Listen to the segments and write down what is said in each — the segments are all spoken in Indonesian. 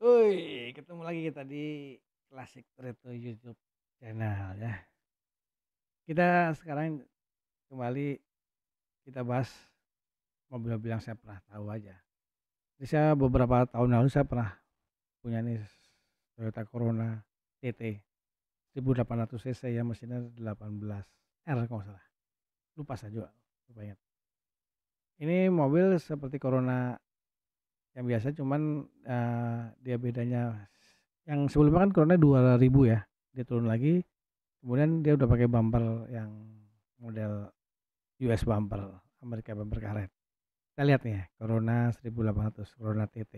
Woi, ketemu lagi kita di Klasik Retro YouTube channel ya. Kita sekarang kembali kita bahas mobil-mobil yang saya pernah tahu aja. Jadi saya beberapa tahun lalu saya pernah punya nih Toyota Corona TT 1800 cc ya mesinnya 18 R kalau salah. Lupa saja juga, lupa ingat. Ini mobil seperti Corona yang biasa cuman uh, dia bedanya yang sebelumnya kan corona 2000 ya dia turun lagi kemudian dia udah pakai bumper yang model US bumper Amerika bumper karet kita lihat nih ya, Corona 1800 Corona TT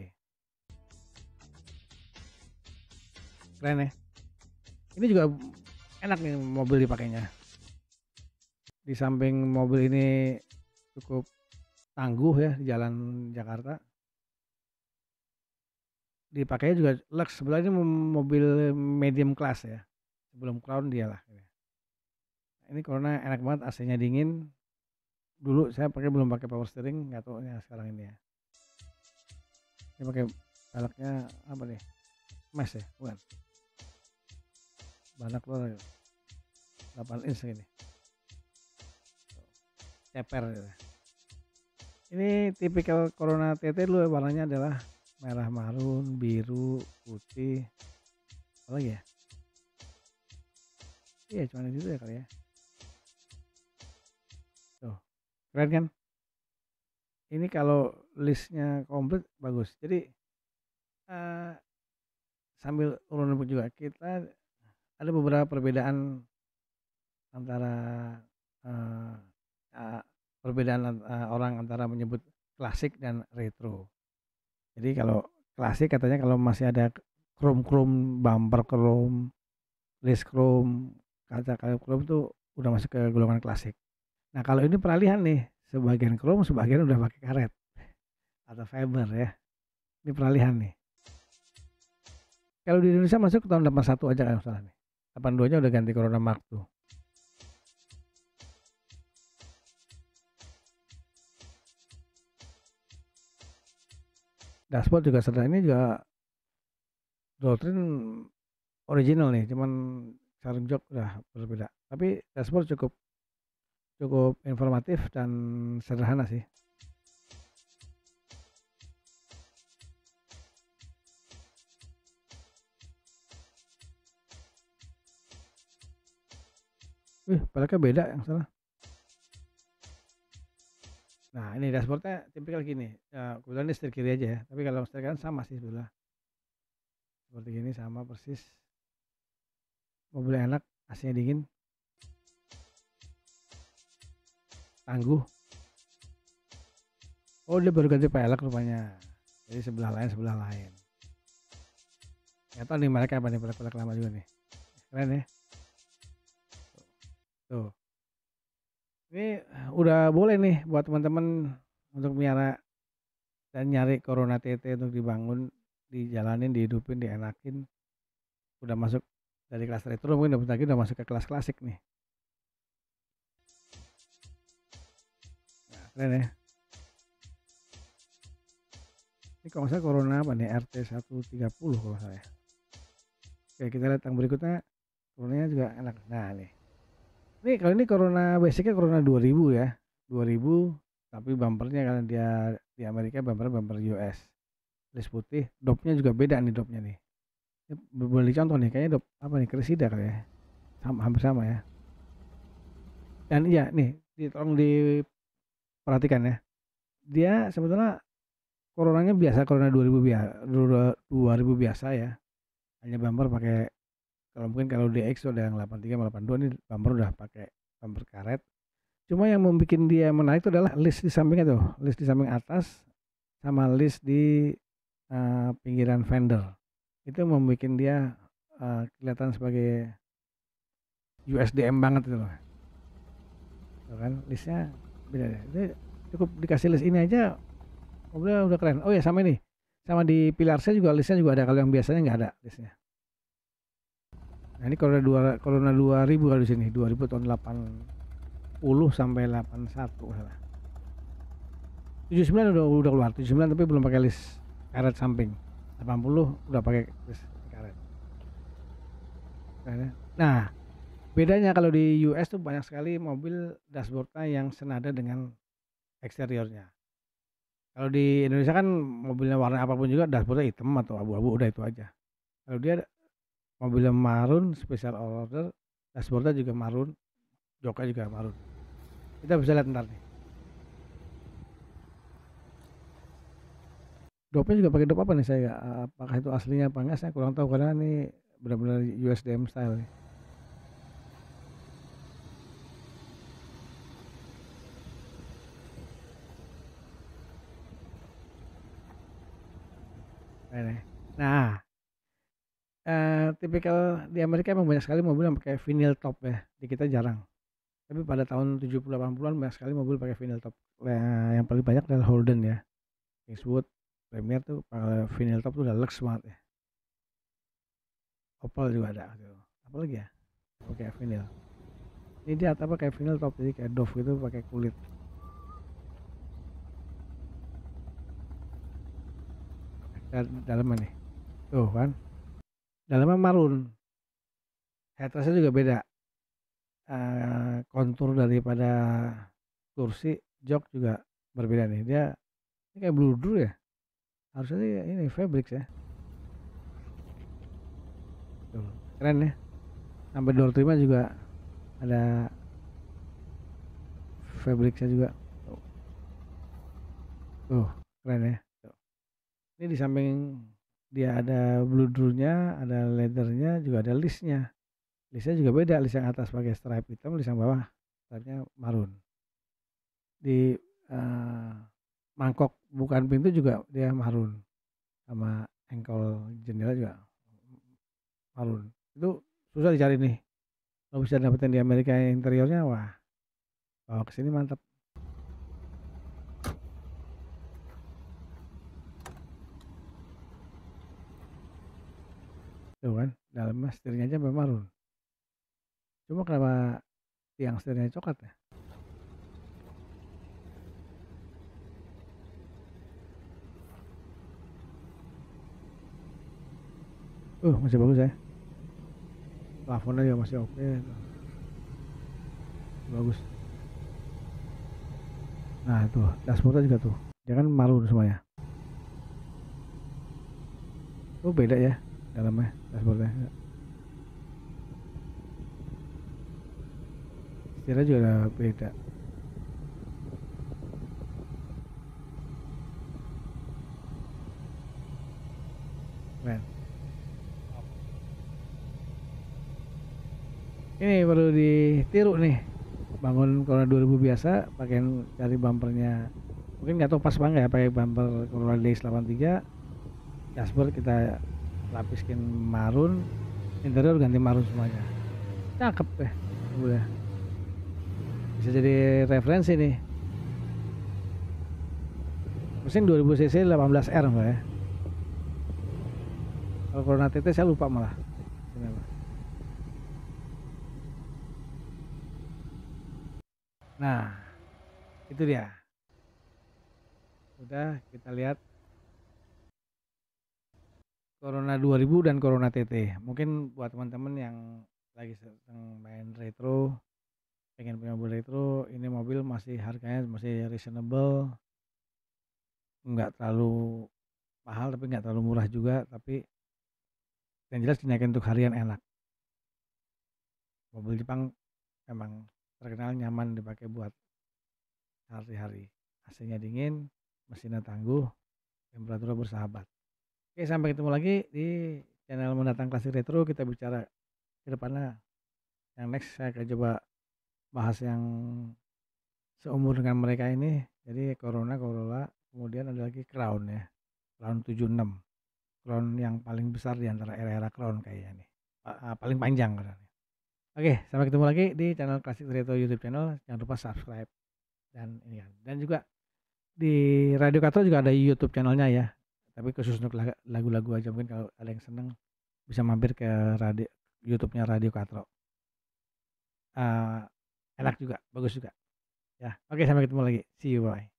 keren ya ini juga enak nih mobil dipakainya di samping mobil ini cukup tangguh ya di jalan Jakarta dipakainya juga Lux sebenarnya ini mobil medium class ya sebelum Crown dia lah ini Corona enak banget AC-nya dingin dulu saya pakai belum pakai power steering nggak tahu ya sekarang ini ya ini pakai balaknya apa nih? mesh ya bukan balak luar 8 inch ini ceper gitu. ini tipikal Corona TT dulu ya, warnanya adalah merah marun biru putih apa lagi ya iya cuma itu ya kali ya tuh keren kan ini kalau listnya komplit bagus jadi uh, sambil urun juga kita ada beberapa perbedaan antara uh, uh, perbedaan uh, orang antara menyebut klasik dan retro jadi kalau klasik katanya kalau masih ada chrome chrome bumper chrome list chrome kaca kaca chrome itu udah masuk ke golongan klasik. Nah kalau ini peralihan nih, sebagian chrome sebagian udah pakai karet atau fiber ya. Ini peralihan nih. Kalau di Indonesia masuk ke tahun 81 aja kalau salah nih. 82 nya udah ganti Corona Mark tuh. dashboard juga sederhana ini juga Doltrin original nih cuman sarung jok udah berbeda tapi dashboard cukup cukup informatif dan sederhana sih Wih, padahal beda yang salah. Nah ini dashboardnya tipikal gini, ya, kebetulan ini setir kiri aja ya, tapi kalau setir kanan sama sih sebelah. Seperti gini sama persis. Mobil enak, aslinya dingin. Tangguh. Oh dia baru ganti pelek rupanya. Jadi sebelah lain sebelah lain. ya tau nih mereka apa nih pelek-pelek lama juga nih. Keren ya. Tuh ini eh, udah boleh nih buat teman-teman untuk miara dan nyari Corona TT untuk dibangun, dijalanin, dihidupin, dienakin. Udah masuk dari kelas retro mungkin dapat lagi udah masuk ke kelas klasik nih. Nah, keren ya. Ini kalau saya Corona apa nih RT 130 kalau saya. Oke, kita lihat yang berikutnya. nya juga enak. Nah, nih. Nih kalau ini Corona basicnya Corona 2000 ya. 2000 tapi bumpernya karena dia di Amerika bumper bumper US. List putih, dopnya juga beda nih dopnya nih. Ini ya, boleh contoh nih kayaknya dop apa nih Cresida kali ya. Sama, hampir sama ya. Dan iya nih, di, tolong diperhatikan ya. Dia sebetulnya coronanya biasa corona 2000 biasa 2000 biasa ya hanya bumper pakai kalau mungkin kalau di EXO ada yang 83 sama 82 ini bumper udah pakai bumper karet cuma yang membuat dia menarik itu adalah list di sampingnya tuh list di samping atas sama list di uh, pinggiran fender itu membuat dia uh, kelihatan sebagai USDM banget itu loh tuh kan listnya beda deh cukup dikasih list ini aja udah udah keren oh ya sama ini sama di pilar saya juga listnya juga ada kalau yang biasanya nggak ada listnya Nah, ini corona dua corona 2000 kalau di sini dua ribu tahun delapan puluh sampai delapan satu salah. 79 udah udah keluar tujuh sembilan tapi belum pakai list karet samping delapan puluh udah pakai list karet nah bedanya kalau di US tuh banyak sekali mobil dashboardnya yang senada dengan eksteriornya kalau di Indonesia kan mobilnya warna apapun juga dashboardnya hitam atau abu-abu udah itu aja kalau dia mobilnya marun special order dashboardnya juga marun joknya juga marun kita bisa lihat ntar nih dopnya juga pakai dop apa nih saya apakah itu aslinya apa enggak saya kurang tahu karena ini benar-benar USDM style nih. Nah, tipikal di Amerika emang banyak sekali mobil yang pakai vinyl top ya. Di kita jarang. Tapi pada tahun 70-80-an banyak sekali mobil pakai vinyl top. Nah, yang paling banyak adalah Holden ya. Kingswood, Premier tuh pakai vinyl top tuh udah lux banget ya. Opel juga ada. Gitu. Apa lagi ya? Pakai vinyl. Ini dia apa? pakai vinyl top jadi kayak Dove gitu pakai kulit. dalamnya nih. Tuh kan dalamnya marun headrestnya juga beda uh, kontur daripada kursi jok juga berbeda nih dia ini kayak bludru ya harusnya ini fabric ya keren ya sampai door trimnya juga ada fabricnya juga tuh, keren ya ini di samping dia ada bludurnya, ada leathernya, juga ada listnya. Listnya juga beda, list yang atas pakai stripe hitam, list yang bawah stripe-nya marun. Di uh, mangkok bukan pintu juga dia marun, sama engkol jendela juga marun. Itu susah dicari nih. Kalau bisa dapetin di Amerika interiornya, wah, bawa kesini sini mantap. Tuh kan, dalamnya setirnya aja sampai marun. Cuma kenapa tiang setirnya coklat ya? Uh, masih bagus ya. Plafonnya juga masih oke. Okay. Bagus. Nah, itu dashboardnya juga tuh. Dia kan marun semuanya. Oh, beda ya dalamnya dashboardnya ya. setirnya juga udah beda keren ini perlu ditiru nih bangun Corolla 2000 biasa pakai cari bumpernya mungkin nggak tahu pas banget ya pakai bumper Corolla days 83 dashboard kita lapiskin marun interior ganti marun semuanya cakep ya udah bisa jadi referensi nih mesin 2000 cc 18R mbak ya kalau Corona TT saya lupa malah nah itu dia udah kita lihat Corona 2000 dan Corona TT. Mungkin buat teman-teman yang lagi sedang main retro, pengen punya mobil retro, ini mobil masih harganya masih reasonable, nggak terlalu mahal tapi nggak terlalu murah juga, tapi yang jelas dinaikin untuk harian enak. Mobil Jepang memang terkenal nyaman dipakai buat hari-hari. AC-nya dingin, mesinnya tangguh, temperatur bersahabat Oke, sampai ketemu lagi di channel mendatang klasik retro kita bicara ke depannya. Yang next saya akan coba bahas yang seumur dengan mereka ini. Jadi Corona, Corolla, kemudian ada lagi Crown ya. Crown 76. Crown yang paling besar di antara era-era Crown kayaknya nih. Ah, paling panjang katanya. Oke, sampai ketemu lagi di channel Klasik Retro YouTube channel. Jangan lupa subscribe dan ini kan. dan juga di Radio Kato juga ada YouTube channelnya ya tapi khusus untuk lagu-lagu aja mungkin kalau ada yang seneng bisa mampir ke radio YouTube-nya Radio Katro uh, enak iya. juga bagus juga ya oke sampai ketemu lagi see you bye